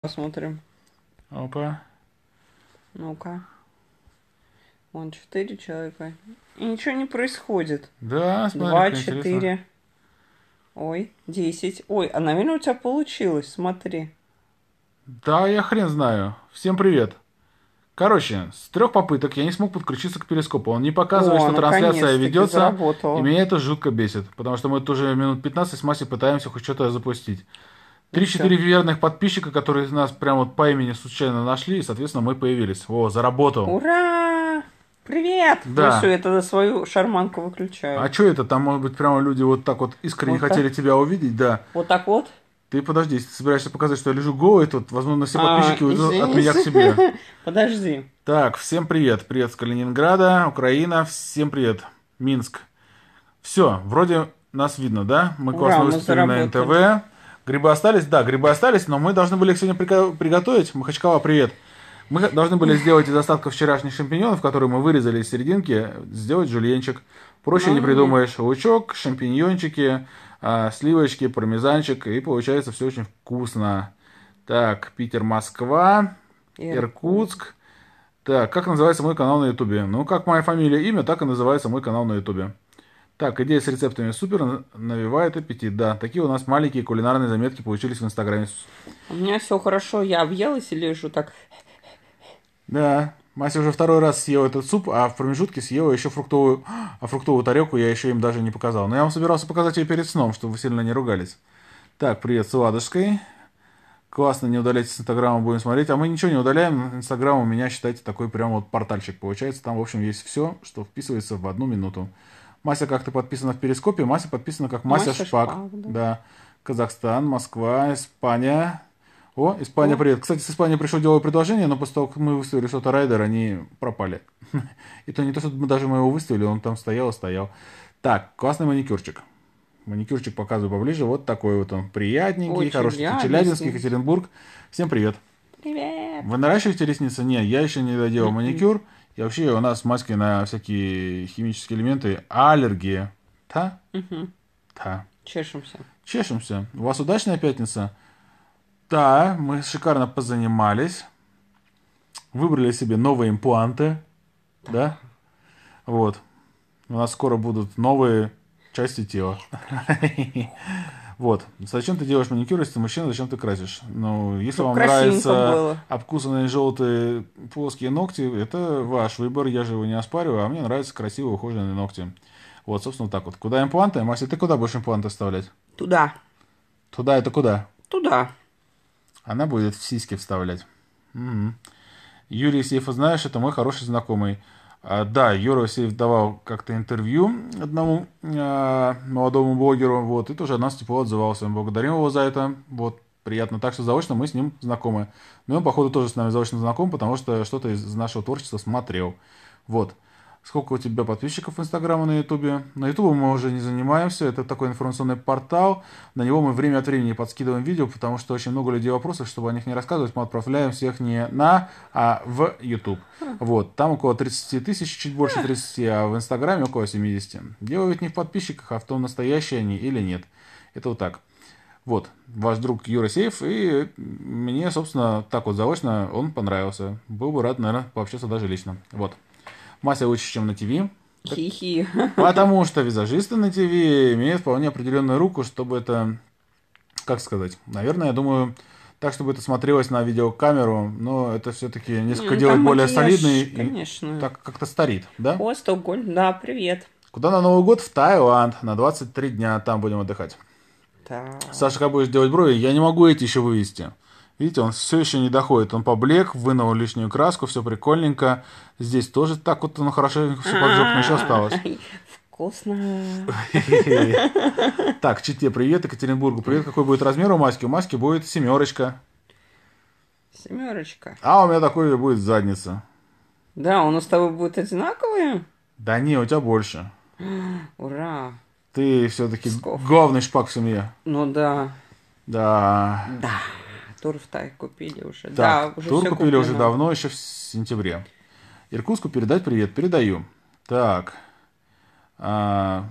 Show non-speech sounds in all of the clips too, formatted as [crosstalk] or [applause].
Посмотрим. Опа. Ну-ка. Вон четыре человека. И ничего не происходит. Да, смотри, Два, четыре. Ой, десять. Ой, а, наверное, у тебя получилось, смотри. Да, я хрен знаю. Всем привет. Короче, с трех попыток я не смог подключиться к перископу. Он не показывает, О, что ну, трансляция ведется. И меня это жутко бесит. Потому что мы тоже минут 15 с Масей пытаемся хоть что-то запустить. Три-четыре верных подписчика, которые нас прямо вот по имени случайно нашли, и, соответственно, мы появились. О, заработал. Ура! Привет! Да. Все, это свою шарманку выключаю. А что это? Там, может быть, прямо люди вот так вот искренне вот хотели так? тебя увидеть, да. Вот так вот? Ты подожди, если ты собираешься показать, что я лежу голый тут, возможно, все а, подписчики а, уйдут от меня к себе. [laughs] Подожди. Так, всем привет. Привет с Калининграда, Украина. Всем привет. Минск. Все, вроде нас видно, да? Мы Ура, классно мы выступили заработали. на НТВ. Грибы остались? Да, грибы остались, но мы должны были их сегодня приготовить. Махачкала, привет. Мы должны были сделать из остатков вчерашних шампиньонов, которые мы вырезали из серединки, сделать жульенчик. Проще не а. придумаешь. Лучок, шампиньончики, а, сливочки, пармезанчик. И получается все очень вкусно. Так, Питер, Москва, Иркутск. Так, как называется мой канал на Ютубе? Ну, как моя фамилия, имя, так и называется мой канал на Ютубе. Так, идея с рецептами супер, навевает аппетит, да. Такие у нас маленькие кулинарные заметки получились в Инстаграме. У меня все хорошо, я объелась и лежу так. Да, Мася уже второй раз съел этот суп, а в промежутке съела еще фруктовую, а фруктовую тарелку я еще им даже не показал. Но я вам собирался показать ее перед сном, чтобы вы сильно не ругались. Так, привет с Классно, не удаляйте с Инстаграма, будем смотреть. А мы ничего не удаляем. Инстаграм у меня, считайте, такой прям вот портальчик получается. Там, в общем, есть все, что вписывается в одну минуту. Мася как-то подписана в Перископе, Мася подписана как Мася, Мася Шпак. Шпак да. да. Казахстан, Москва, Испания. О, Испания, О. привет. Кстати, с Испании пришло деловое предложение, но после того, как мы выставили что-то райдер, они пропали. [laughs] И то не то, что даже мы его выставили, он там стоял и стоял. Так, классный маникюрчик. Маникюрчик показываю поближе. Вот такой вот он. Приятненький, Очень хороший. Челябинский, Екатеринбург. Всем привет. Привет. Вы наращиваете ресницы? Нет, я еще не доделал м-м. маникюр. И вообще у нас маски на всякие химические элементы, аллергия. Та? Угу. Та. Чешемся. Чешемся. У вас удачная пятница? Да, мы шикарно позанимались. Выбрали себе новые импланты. Да? да? Вот. У нас скоро будут новые части тела. [laughs] Вот. Зачем ты делаешь маникюр, если ты мужчина, зачем ты красишь? Ну, если ну, вам нравятся было. обкусанные желтые плоские ногти, это ваш выбор, я же его не оспариваю, а мне нравятся красивые ухоженные ногти. Вот, собственно, так вот. Куда импланты? Мася, а ты куда будешь импланты вставлять? Туда. Туда это куда? Туда. Она будет в сиськи вставлять. Угу. Юрий Сейфа, знаешь, это мой хороший знакомый. А, да, Юра Васильев давал как-то интервью одному э, молодому блогеру, вот, и тоже о нас тепло отзывался. Мы благодарим его за это, вот, приятно. Так что заочно мы с ним знакомы. Но ну он, походу, тоже с нами заочно знаком, потому что что-то из нашего творчества смотрел. Вот сколько у тебя подписчиков Инстаграма на Ютубе. На Ютубе мы уже не занимаемся, это такой информационный портал, на него мы время от времени подскидываем видео, потому что очень много людей вопросов, чтобы о них не рассказывать, мы отправляем всех не на, а в Ютуб. Хм. Вот, там около 30 тысяч, чуть больше 30, а в Инстаграме около 70. Дело ведь не в подписчиках, а в том, настоящие они или нет. Это вот так. Вот, ваш друг Юра Сейф, и мне, собственно, так вот заочно он понравился. Был бы рад, наверное, пообщаться даже лично. Вот. Мася лучше, чем на ТВ. Хи-хи. Потому что визажисты на ТВ имеют вполне определенную руку, чтобы это, как сказать, наверное, я думаю, так, чтобы это смотрелось на видеокамеру, но это все-таки ну, несколько ну, делает более солидный конечно. и так как-то старит, да? О, Стокгольм, да, привет. Куда на Новый год? В Таиланд на 23 дня, там будем отдыхать. Так. Саша, как будешь делать брови? Я не могу эти еще вывести. Видите, он все еще не доходит. Он поблек, вынул лишнюю краску, все прикольненько. Здесь тоже так вот он хорошо все поджег, но еще осталось. Вкусно. [laughs] Так, Чите, привет, Екатеринбургу. Привет, какой будет размер у маски? У маски будет семерочка. Семерочка. А у меня такой будет задница. Да, он у с тобой будет одинаковые? Да не, у тебя больше. [gasps] Ура. Ты все-таки главный шпак в семье. Ну да. Да. Да. Турфтай купили уже. Так, да, уже тур купили куплено. уже давно, еще в сентябре. Иркутску передать привет. Передаю. Так. А,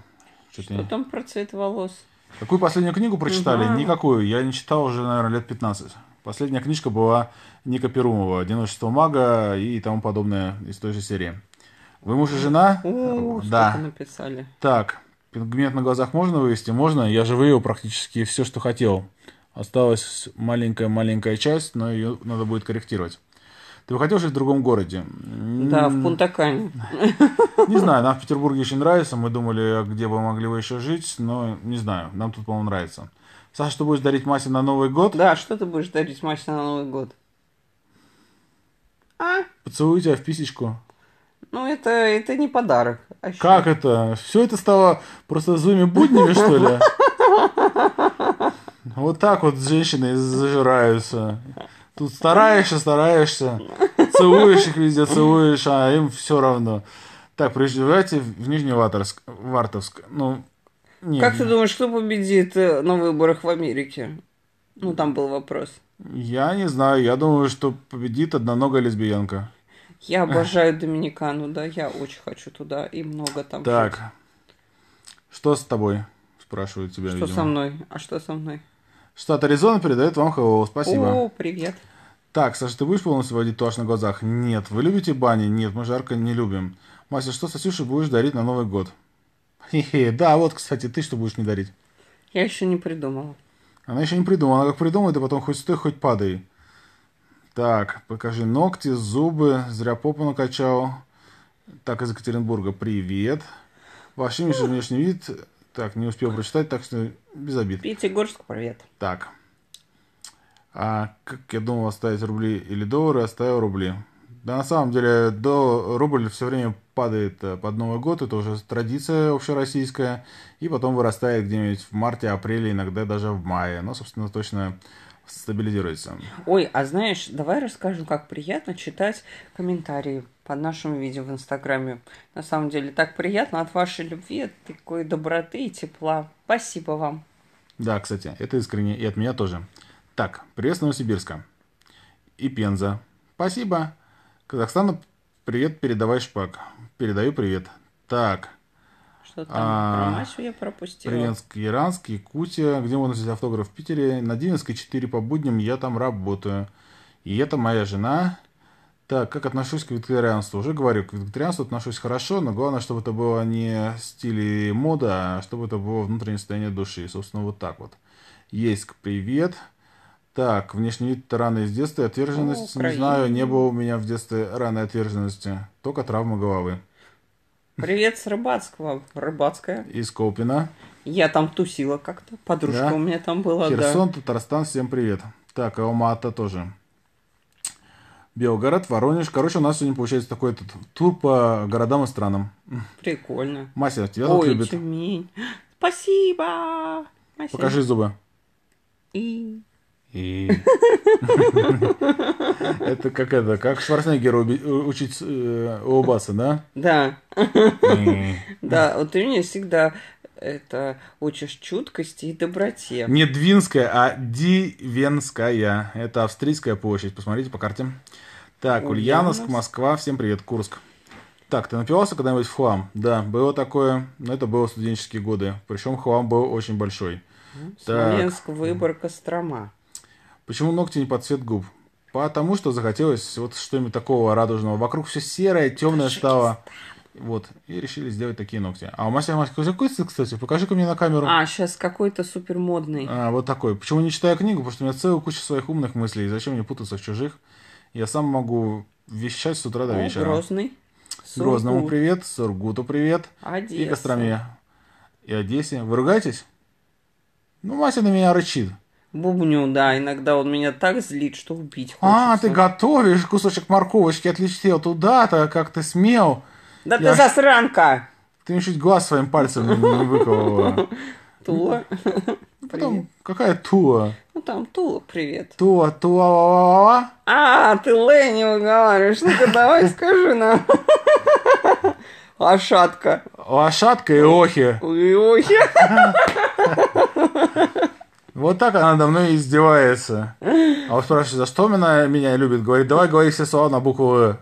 что что там про цвет волос? Какую последнюю книгу прочитали? Угу. Никакую. Я не читал уже, наверное, лет 15. Последняя книжка была Ника Перумова «Одиночество мага» и тому подобное из той же серии. Вы муж и жена? О, да. написали. Так, пигмент на глазах можно вывести? Можно. Я же вывел практически все, что хотел. Осталась маленькая-маленькая часть, но ее надо будет корректировать. Ты бы хотел жить в другом городе? Да, в Пунтакане. [laughs] Не знаю, нам в Петербурге еще нравится. Мы думали, а где бы могли вы еще жить, но не знаю. Нам тут, по-моему, нравится. Саша, что будешь дарить Масе на Новый год? Да, что ты будешь дарить Масе на Новый год? А? Поцелую тебя в писечку. Ну, это, это не подарок. А как это? Все это стало просто зуми буднями, что ли? [laughs] Вот так вот женщины зажираются. Тут стараешься, стараешься, целуешь их везде, целуешь, а им все равно. Так, приезжайте в Нижний Нижневартовск. Вартовск. Ну, нет. Как ты думаешь, кто победит э, на выборах в Америке? Ну, там был вопрос. Я не знаю. Я думаю, что победит одноногая лесбиянка. Я обожаю Доминикану, да. Я очень хочу туда и много там. Так. Жить. Что с тобой? Спрашивают тебя, Что видимо. со мной? А что со мной? Штат Аризона передает вам Хэллоу. Спасибо. О, привет. Так, Саша, ты будешь полностью водить туаш на глазах? Нет. Вы любите бани? Нет, мы жарко не любим. Мася, что Сосюше будешь дарить на Новый год? Хе-хе, да, вот, кстати, ты что будешь не дарить? Я еще не придумала. Она еще не придумала. Она как придумает, ты а потом хоть стой, хоть падай. Так, покажи ногти, зубы. Зря попу накачал. Так, из Екатеринбурга. Привет. Ваш имидж внешний вид так, не успел прочитать, так что без обид. Пятигорск, привет. Так. А как я думал оставить рубли или доллары, оставил рубли. Да, на самом деле, до рубль все время падает э, под Новый год, это уже традиция общероссийская, и потом вырастает где-нибудь в марте, апреле, иногда даже в мае. Но, собственно, точно стабилизируется. Ой, а знаешь, давай расскажу, как приятно читать комментарии под нашим видео в Инстаграме. На самом деле так приятно от вашей любви, от такой доброты и тепла. Спасибо вам. Да, кстати, это искренне и от меня тоже. Так, привет с Новосибирска. И Пенза. Спасибо. Казахстану привет передавай шпак. Передаю привет. Так, что там а, про Масю я пропустила. Брянск, Яранск, Якутия. Где можно взять автограф в Питере? На Дининской 4 по будням я там работаю. И это моя жена. Так, как отношусь к вегетарианству? Уже говорю, к вегетарианству отношусь хорошо, но главное, чтобы это было не стиль и мода, а чтобы это было внутреннее состояние души. И, собственно, вот так вот. Есть привет. Так, внешний вид раны из детства и отверженность. О, не знаю, не было у меня в детстве раны отверженности. Только травма головы. Привет с Рыбацкого. Рыбацкая. Из Колпина. Я там тусила как-то. Подружка да? у меня там была. Херсон, да. Татарстан, всем привет. Так, Алмата тоже. Белгород, Воронеж. Короче, у нас сегодня получается такой этот тур по городам и странам. Прикольно. Мася, тебя Ой, любит. Тюмень. Спасибо. Мася. Покажи зубы. И... И... [laughs] Это как это, как Шварценеггер э, учить э, улыбаться, да? Да. Да, вот ты меня всегда это учишь чуткости и доброте. Не Двинская, а Дивенская. Это австрийская площадь. Посмотрите по карте. Так, Ульяновск, Москва. Всем привет, Курск. Так, ты напивался когда-нибудь в хлам? Да, было такое, но это было студенческие годы. Причем хлам был очень большой. Ну, Смоленск, так. Выбор, Кострома. Почему ногти не под цвет губ? Потому что захотелось вот что-нибудь такого радужного. Вокруг все серое, темное стало. Вот, и решили сделать такие ногти. А у мастера Мася какой цвет, кстати? Покажи-ка мне на камеру. А, сейчас какой-то супер модный. А, вот такой. Почему не читаю книгу? Потому что у меня целая куча своих умных мыслей. Зачем мне путаться в чужих? Я сам могу вещать с утра до О, вечера. Грозный. Сургут. Грозному привет, Сургуту привет. Одесса. И Костроме. И Одессе. Вы ругаетесь? Ну, Мася на меня рычит. Бубню, да, иногда он меня так злит, что убить хочется. А, ты готовишь кусочек морковочки, отлетел туда-то, как ты смел. Да Я... ты засранка! Ты мне чуть глаз своим пальцем не выковала. [laughs] Туа, Потом, какая туа? Ну там туа, привет. Туа, туа, ла, ла, ла. А, ты Лэ не уговариваешь, ну-ка [laughs] давай скажи нам. [laughs] Лошадка. Лошадка и охи. И охи. Вот так она надо мной издевается. А вы спрашиваете, за что она меня любит? Говорит, давай говори все слова на букву «э».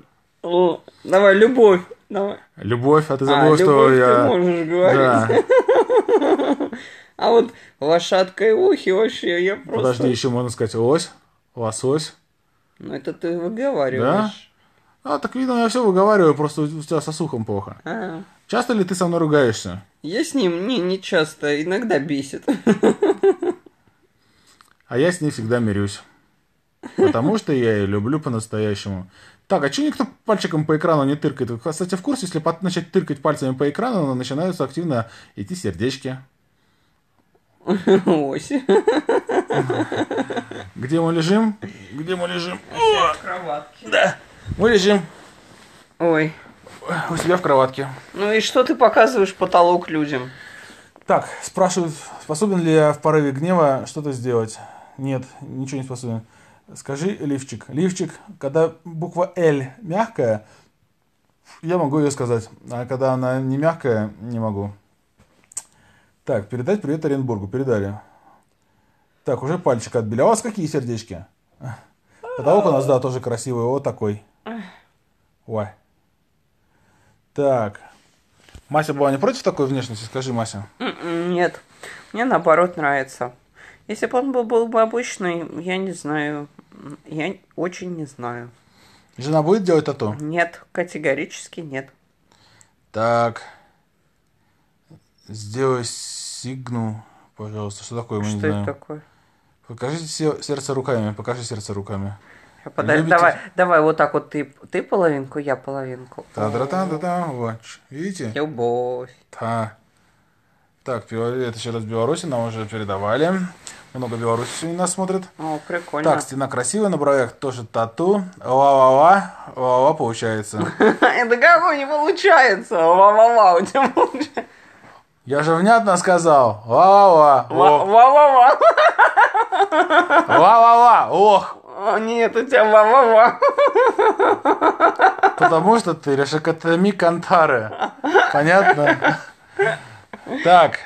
О, давай, любовь. Давай. Любовь, а ты а, забыл, а, что любовь я... ты можешь говорить. Да. А вот лошадка и ухи вообще, я просто... Подожди, еще можно сказать ось, лосось. Ну, это ты выговариваешь. Да? А, так видно, я все выговариваю, просто у тебя со слухом плохо. А-а-а. Часто ли ты со мной ругаешься? Я с ним не, не часто, иногда бесит. [laughs] А я с ней всегда мирюсь. Потому что я ее люблю по-настоящему. Так, а че никто пальчиком по экрану не тыркает? Вы, кстати, в курсе, если начать тыркать пальцами по экрану, ну, начинаются активно идти сердечки. Ось. Где мы лежим? Где мы лежим? О, в кроватке. Да. Мы лежим. Ой. У себя в кроватке. Ну и что ты показываешь потолок людям? Так, спрашивают, способен ли я в порыве гнева что-то сделать? Нет, ничего не способен. Скажи лифчик. Лифчик, когда буква L мягкая, я могу ее сказать. А когда она не мягкая, не могу. Так, передать привет Оренбургу. Передали. Так, уже пальчик отбили. А у вас какие сердечки? Потолок у нас, да, тоже красивый. Вот такой. Ой. Так. Мася была не против такой внешности? Скажи, Мася. М-м, нет. Мне наоборот нравится. Если бы он был, был бы обычный, я не знаю. Я очень не знаю. Жена будет делать тату? Нет, категорически нет. Так. Сделай сигну, пожалуйста. Что такое? Мы что не это знаем. такое? Покажи сердце руками. Покажи сердце руками. А Подар... Любите... Давай, давай, вот так вот ты, ты половинку, я половинку. Та-да-да-да-да, вот. Видите? Любовь. Да. Так, это сейчас раз Беларуси, нам уже передавали. Много белорусов сегодня нас смотрит. О, прикольно. Так, стена красивая, на бровях тоже тату. Ла-ла-ла, ла-ла получается. [laughs] Это как не получается? Ла-ла-ла у тебя получается. Я же внятно сказал. Ла-ла-ла. Ла-ла-ла. Ла-ла-ла. Ох. Нет, у тебя ла-ла-ла. Потому что ты решакатами кантары. Понятно? Так.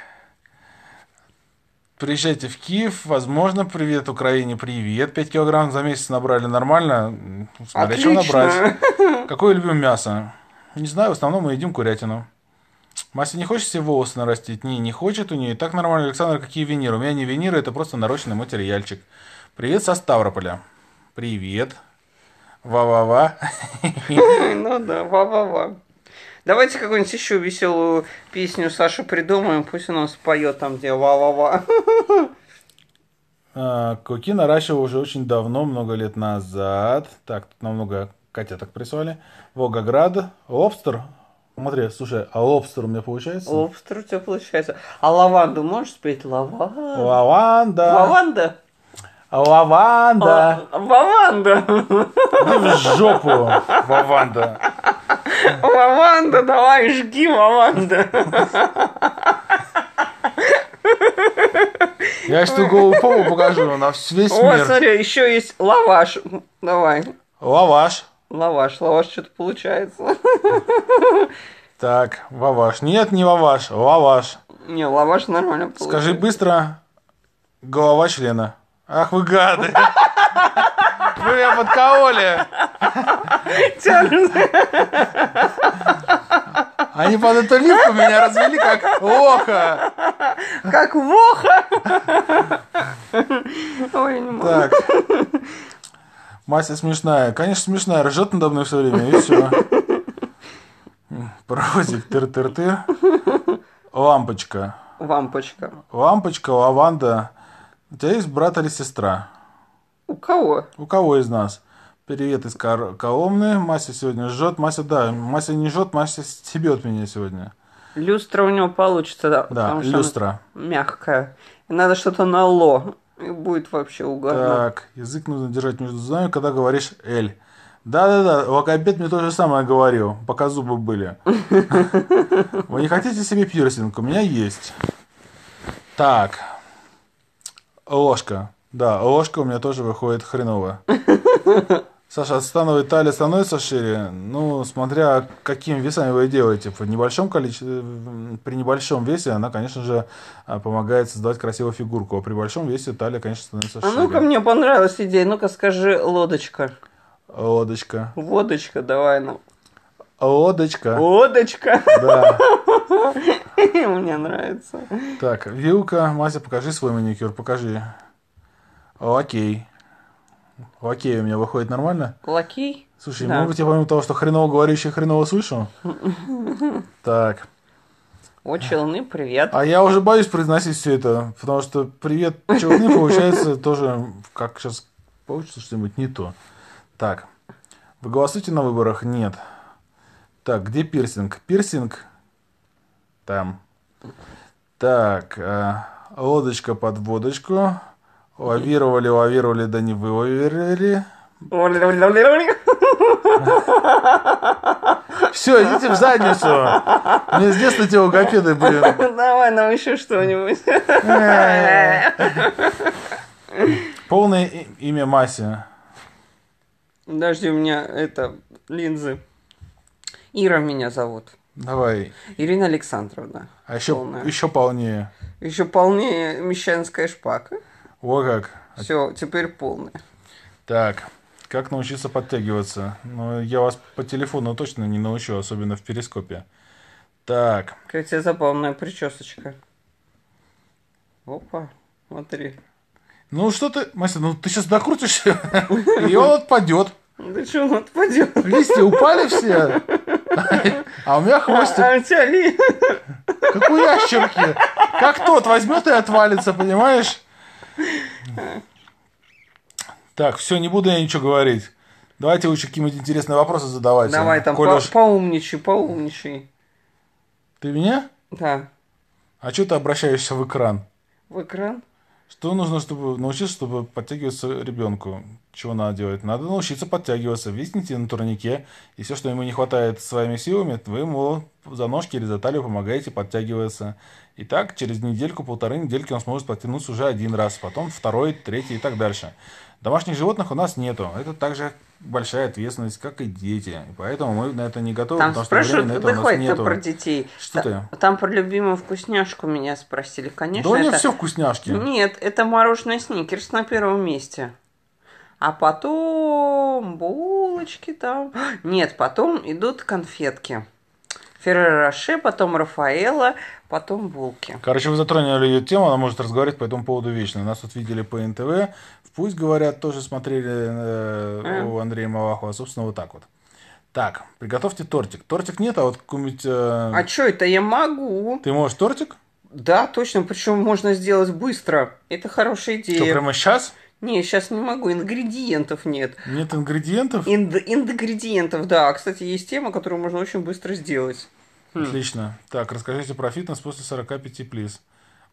Приезжайте в Киев, возможно, привет Украине, привет. 5 килограмм за месяц набрали нормально. Смотря Отлично. набрать. Какое любим мясо? Не знаю, в основном мы едим курятину. Мася не хочет себе волосы нарастить? Не, не хочет у нее. так нормально, Александр, какие виниры? У меня не виниры, это просто нарощенный материальчик. Привет со Ставрополя. Привет. Ва-ва-ва. [laughs] Ну да, ва-ва-ва. Давайте какую-нибудь еще веселую песню Саша придумаем, пусть он споет там, где ва-ва-ва. А, куки наращивал уже очень давно, много лет назад. Так, тут намного котяток прислали. Волгоград, лобстер. Смотри, слушай, а лобстер у меня получается? Лобстер у тебя получается. А лаванду можешь спеть? Лаванда. Лаванда. Лаванда. Лаванда. Лаванда. В жопу, лаванда. Лаванда, давай, жги, лаванда. Я что голову пову покажу на весь мир. О, смотри, еще есть лаваш. Давай. Лаваш. Лаваш, лаваш что-то получается. Так, лаваш. Нет, не лаваш, лаваш. Не, лаваш нормально получается. Скажи быстро, голова члена. Ах вы гады. Вы меня подкололи. Они под эту липку меня развели как лоха. Как воха. Ой, не могу. Так. Мася смешная. Конечно, смешная. Ржет надо мной все время, и все. Паровозик, тыр-тыр-тыр. Лампочка. Лампочка. Лампочка, лаванда. У тебя есть брат или сестра? У кого? У кого из нас? Привет из Кар- Коломны. Мася сегодня жжет. Мася, да, Мася не жжет, Мася стебет меня сегодня. Люстра у него получится, да. Да, люстра. Мягкая. И надо что-то на ло. И будет вообще угарно. Так, язык нужно держать между зубами, когда говоришь «эль». Да-да-да, логопед мне то же самое говорил, пока зубы были. [laughs] Вы не хотите себе пирсинг? У меня есть. Так. Ложка. Да, ложка у меня тоже выходит хреново. [laughs] Саша, отстановый талия становится шире, ну, смотря каким весом вы делаете. В небольшом количестве, при небольшом весе она, конечно же, а, помогает создавать красивую фигурку, а при большом весе талия, конечно, становится а шире. А ну-ка, мне понравилась идея. Ну-ка, скажи лодочка. Лодочка. Водочка, давай ну. Лодочка. Лодочка. Да. [laughs] Мне нравится. Так, Вилка, Мася, покажи свой маникюр, покажи. Окей. Окей, у меня выходит нормально? Лакей? Слушай, да. может ну, быть, я помимо того, что хреново говорящий хреново слышу? [laughs] Так. О, Челны, привет. А я уже боюсь произносить все это, потому что привет Челны получается [laughs] тоже, как сейчас получится что-нибудь не то. Так. Вы голосуете на выборах? Нет. Так, где пирсинг? Пирсинг там. Так, э, лодочка под водочку. Лавировали, лавировали, да не выловили. Все, идите в задницу. Мне с детства эти логопеды, блин. Давай нам еще что-нибудь. Полное имя Мася. Подожди, у меня это линзы. Ира меня зовут. Давай. Ирина Александровна. А еще, еще полнее. Еще полнее Мещанская шпака. О как. Все, теперь полный. Так, как научиться подтягиваться? Ну, я вас по телефону точно не научу, особенно в перископе. Так. Какая тебе забавная причесочка. Опа, смотри. Ну что ты, Мастер? ну ты сейчас докрутишься, и он отпадет. Да что он отпадет? Листья упали все, а у меня хвостик. А, у тебя ли? Как у ящерки. Как тот возьмет и отвалится, понимаешь? Так, все, не буду я ничего говорить. Давайте лучше какие-нибудь интересные вопросы задавать. Давай там Коль по уж... поумничай, поумничай. Ты меня? Да. А что ты обращаешься в экран? В экран? Что нужно, чтобы научиться, чтобы подтягиваться ребенку? Чего надо делать? Надо научиться подтягиваться. Висните на турнике, и все, что ему не хватает своими силами, вы ему за ножки или за талию помогаете подтягиваться. И так через недельку, полторы недельки он сможет подтянуться уже один раз, потом второй, третий и так дальше. Домашних животных у нас нету. Это также большая ответственность, как и дети. поэтому мы на это не готовы, там потому что времени на это да у нас нету. про детей. Что Т- ты? Там про любимую вкусняшку меня спросили. Конечно, да это... все вкусняшки. Нет, это мороженое сникерс на первом месте. А потом булочки там. [gasps] Нет, потом идут конфетки. Феррера Роше, потом Рафаэла, потом Булки. Короче, вы затронули ее тему, она может разговаривать по этому поводу вечно. Нас тут видели по НТВ, пусть говорят, тоже смотрели э, mm. у Андрея Малахова, собственно, вот так вот. Так, приготовьте тортик. Тортик нет, а вот какой-нибудь... Э... А что это я могу? Ты можешь тортик? Да, точно, причем можно сделать быстро. Это хорошая идея. Что, прямо сейчас? Не, сейчас не могу, ингредиентов нет. Нет ингредиентов? Ин- ингредиентов, да. Кстати, есть тема, которую можно очень быстро сделать. Хм. Отлично. Так, расскажите про фитнес после 45 плюс,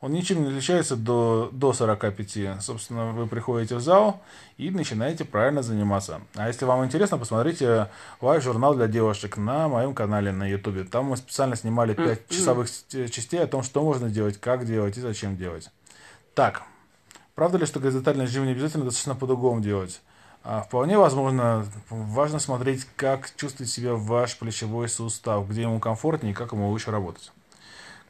Он ничем не отличается до, до 45. Собственно, вы приходите в зал и начинаете правильно заниматься. А если вам интересно, посмотрите ваш журнал для девушек на моем канале на YouTube. Там мы специально снимали 5 часовых э, частей о том, что можно делать, как делать и зачем делать. Так, правда ли, что горизонтальный жим не обязательно достаточно по-другому делать? А вполне возможно, важно смотреть, как чувствует себя ваш плечевой сустав, где ему комфортнее и как ему лучше работать.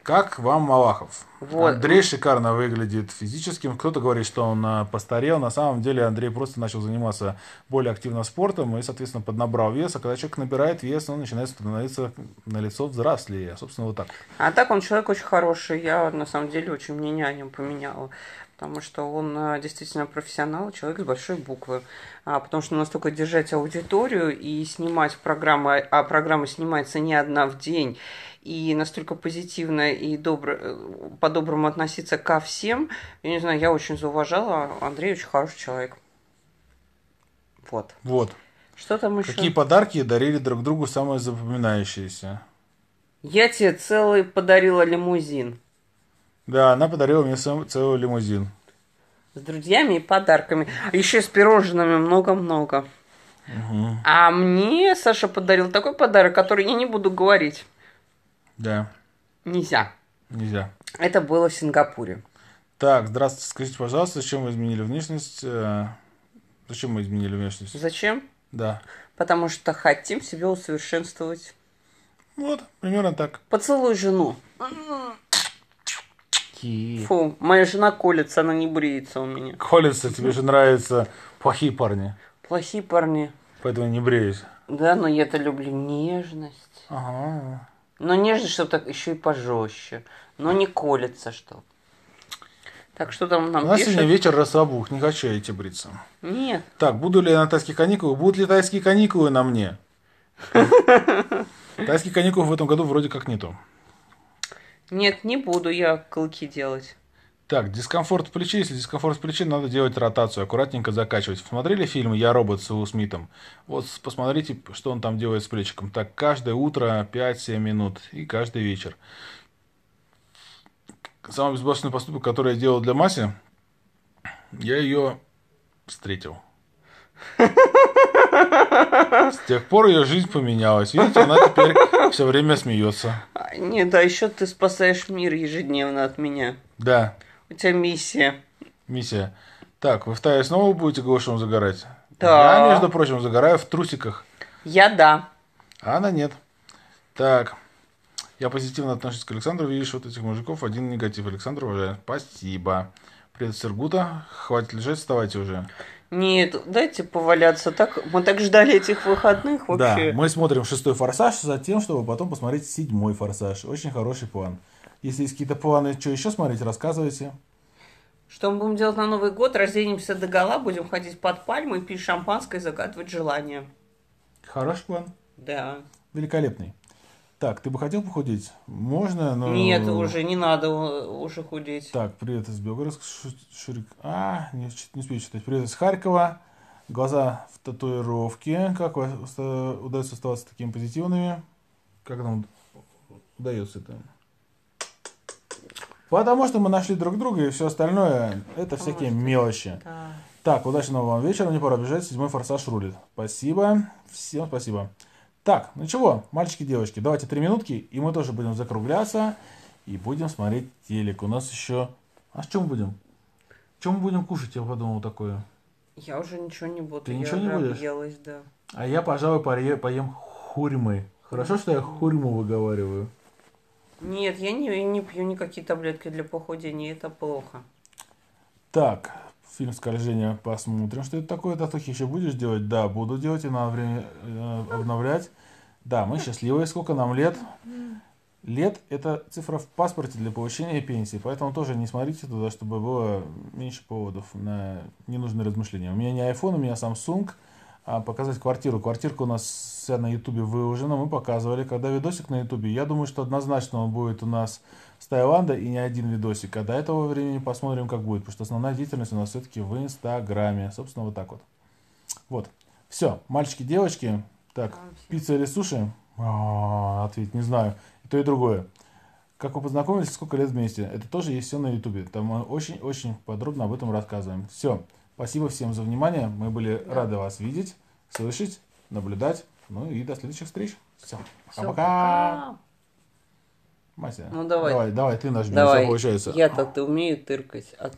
Как вам Малахов? Вот. Андрей шикарно выглядит физическим. Кто-то говорит, что он а, постарел. На самом деле Андрей просто начал заниматься более активно спортом и, соответственно, поднабрал вес. А когда человек набирает вес, он начинает становиться на лицо взрослее. Собственно, вот так. А так он человек очень хороший. Я, на самом деле, очень мнение о нем поменяла потому что он э, действительно профессионал, человек с большой буквы. А, потому что настолько держать аудиторию и снимать программы, а программа снимается не одна в день, и настолько позитивно и добро, э, по-доброму относиться ко всем, я не знаю, я очень зауважала, Андрей очень хороший человек. Вот. Вот. Что там еще? Какие подарки дарили друг другу самые запоминающиеся? Я тебе целый подарила лимузин. Да, она подарила мне целый лимузин. С друзьями и подарками. А еще с пирожными много-много. Угу. А мне Саша подарил такой подарок, который я не буду говорить. Да. Нельзя. Нельзя. Это было в Сингапуре. Так, здравствуйте. Скажите, пожалуйста, зачем вы изменили внешность? Э, зачем мы изменили внешность? Зачем? Да. Потому что хотим себя усовершенствовать. Вот, примерно так. Поцелуй жену очки. Фу, моя жена колется, она не бреется у меня. Колется, тебе же нравятся плохие парни. Плохие парни. Поэтому не бреюсь. Да, но я-то люблю нежность. Ага. Но нежность, чтобы так еще и пожестче. Но не колется, что. Так что там нам У нас пишут? сегодня вечер расслабух, не хочу я идти бриться. Нет. Так, буду ли я на тайские каникулы? Будут ли тайские каникулы на мне? [laughs] Тайских каникул в этом году вроде как нету. Нет, не буду я клыки делать. Так, дискомфорт в плече. Если дискомфорт в плече, надо делать ротацию, аккуратненько закачивать. Смотрели фильм «Я робот» с Уилл Вот посмотрите, что он там делает с плечиком. Так, каждое утро 5-7 минут и каждый вечер. Самый безбашенный поступок, который я делал для Маси, я ее встретил. [laughs] С тех пор ее жизнь поменялась. Видите, она теперь все время смеется. Нет, а еще ты спасаешь мир ежедневно от меня. Да. У тебя миссия. Миссия. Так, вы в Тае снова будете голышом загорать? Да. Я, между прочим, загораю в трусиках. Я да. А она нет. Так. Я позитивно отношусь к Александру. Видишь, вот этих мужиков один негатив. Александр, уважаю. Спасибо. Привет, Сергута. Хватит лежать, вставайте уже. Нет, дайте поваляться. Так, мы так ждали этих выходных вообще. Да, мы смотрим шестой форсаж за тем, чтобы потом посмотреть седьмой форсаж. Очень хороший план. Если есть какие-то планы, что еще смотреть, рассказывайте. Что мы будем делать на Новый год? Разденемся до гола, будем ходить под пальмы, пить шампанское и загадывать желания. Хороший план. Да. Великолепный. Так, ты бы хотел похудеть? Можно, но... Нет, уже не надо уже худеть. Так, привет из Белгородска. Шурик... А, не, не успею читать. Привет из Харькова. Глаза в татуировке. Как э, удается оставаться такими позитивными? Как нам удается это? Потому что мы нашли друг друга, и все остальное – это всякие что... мелочи. Да. Так, удачного вам вечера, мне пора бежать, седьмой форсаж рулит. Спасибо, всем спасибо. Так, ну чего, мальчики, девочки, давайте три минутки, и мы тоже будем закругляться и будем смотреть телек. У нас еще... А с чем будем? Чем мы будем кушать, я подумал такое. Я уже ничего не буду. Ты я ничего не будешь? Объелась, да. А я, пожалуй, поре... поем хурьмы. Хорошо, что я хурьму выговариваю. Нет, я не, не пью никакие таблетки для похудения, это плохо. Так, Фильм скольжения посмотрим, что это такое. Татухи еще будешь делать? Да, буду делать и на время э, обновлять. Да, мы счастливые. Сколько нам лет? Лет – это цифра в паспорте для получения пенсии, поэтому тоже не смотрите туда, чтобы было меньше поводов на ненужные размышления. У меня не iPhone, у меня Samsung – а, показать квартиру. Квартирка у нас вся на ютубе выложена, мы показывали. Когда видосик на ютубе, я думаю, что однозначно он будет у нас с Таиланда и не один видосик. А до этого времени посмотрим, как будет, потому что основная деятельность у нас все-таки в Инстаграме. Собственно, вот так вот. Вот. Все, мальчики, девочки. Так, а, пицца или суши? А, ответь, не знаю. И то, и другое. Как вы познакомились, сколько лет вместе? Это тоже есть все на ютубе. Там мы очень-очень подробно об этом рассказываем. Все. Спасибо всем за внимание. Мы были да. рады вас видеть, слышать, наблюдать. Ну и до следующих встреч. Все. Все пока. пока. Мася. Ну давай. Давай, давай, ты нажми. Давай. Все получается. Я-то ты умею тыркать, а ты